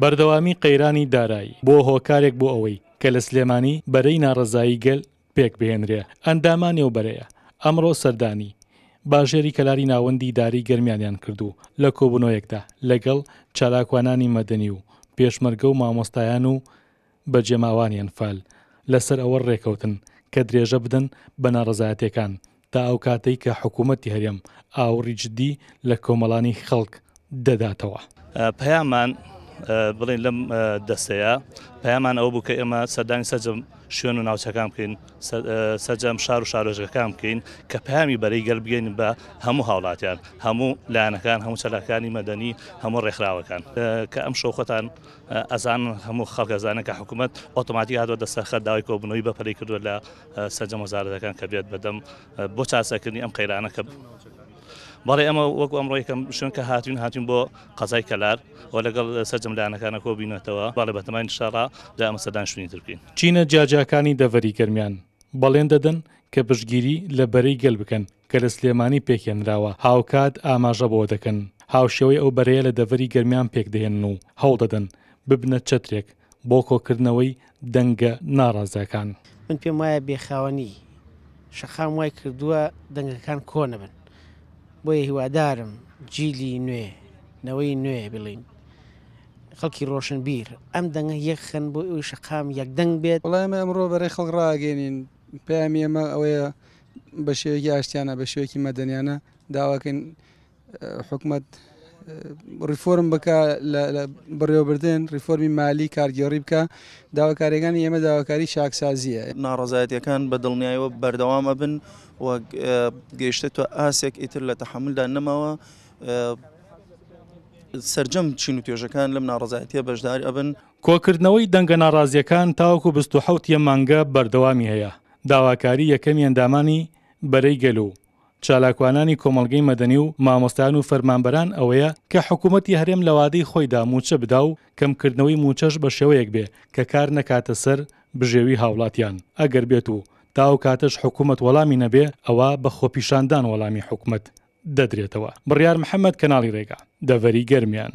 بەردەوامی قەیرانی دارایی بۆ هۆکارێک بۆ ئەوەی کە لە سلێمانی بەرەی ناڕزایی گەل پێک بهێنرێ ئەندامانێو بەرەیە ئەمڕۆ سەردانی باژێری کەلاری ناوەندی داری گەرمیانیان کردو لە کۆبنۆیەکدا لەگەڵ چالاکوانانی مەدەنی و پێشمەرگە و مامۆستایان و بەجێماوانیان فال لەسەر ئەوە ڕێکەوتن کە درێژە بدەن بە ناڕزایەتەکان تا ئەو کاتەی کە حکوومەتتی هەرێم ئاوڕیجددی لە کۆمەڵانی خەڵک دەداتەوە پەیامان بڵین لەم دەسەیە پەیامان ئەو بوو کە ئێمە سەردانی سەجم شوێن و ناوچەکان بکەین سەجام شار و شارۆژەکان بکەین کە پامی بەرەی گەلبگەین بە هەموو هاوڵاتیان هەموو لایەنەکان هەموو چەلاکانی مەدەنی هەموو ڕێکخراوەکان کە ئەم شۆخەتان ئەزان هەموو خەڵکەزانەکە حکوومەت ئۆتۆماتی هاتووە دەسەخە داوای کۆبنەوەی بەپەری کردووە لە سەرجە مەزارەکان کە بێت بەدەم بۆ چاسەکردنی ئەم قەیرانەکە بەڵێ ئەمە وەکو ئەمڕۆ یەکەم شوێن کە هاتوین هاتوین بۆ قەزای کەلار و لەگەڵ سەرجم لایەنەکانە کۆبینەتەوە باڵە بەتەمانی شارا دا ئەمە سەدان شوێنی ترکین چینە جاجاکانی دەڤری گەرمیان بەڵێن دەدەن کە بشگیری لە بەرەی گەل بکەن کە لە سلێمانی پێکێنراوە هاوکات ئاماژە بۆ دەکەن هاوشێوەی ئەو بەرەیە لە دەڤری گەرمیان پێک دەهێن و هەڵ دەدەن ببنە چترێک بۆ کۆکردنەوەی دەنگە ناڕازەکان من پێم وایە بێخاوەنی شەخام وای کردووە دەنگەکان کۆنەبن بۆیە هیوادارم جیلی نوێ نەوەی نوێ بڵین خەڵکی ڕۆشن بیر ئەم دەنگە یەخن بۆ ئەوی شقام یەکدەنگ بێت وڵامە ئەمڕۆ بەڕێ خەڵ ڕاگەێنین پامی ئەمە ئەوەیە بە شێوەیەکی ئاشتیانە بە شوێکی مەدەنیانە داواکەین حکومت ریفۆرم بکە بڕێوەبردن ریفۆرمی مالی کارگێڕی بکە داواکاریەکانی ئێمە داواکاری شاکسازیە ناڕزایەتەکان بە دڵنیایەوە بەردەوامە بن و گەیشتە تۆ ئاسێک ئیتر لە تەحملدا نەماوە سرجەم چین و توێژەکان لەم ناڕزایەتە بەشدار ئەبن کۆکردنەوەی دەنگە ناڕازیەکان تاوکو 1970 مانگە بەردەوامی هەیە داواکاری یەکەمی ئەندامانی بەرەی گەلو چالاکوانانی کۆمەلگەی مەدەنی و مامۆستان و فەرمانبەران ئەوەیە کە حکوومەتتی هەرێم لەوادەی خۆیدا موچە بدا و کەمکردنەوەی موچەش بە شێوەیەک بێ کە کار نەکاتە سەر بژێوی هاوڵاتیان ئەگەر بێت و تاو کاتەش حکوومەت وەڵامی نەبێ ئەوە بە خۆپیشاندان وەڵامی حکوومەت دەدرێتەوە بڕیار محەممەد کەناڵی ڕێگا دەڤەری گەرمیان.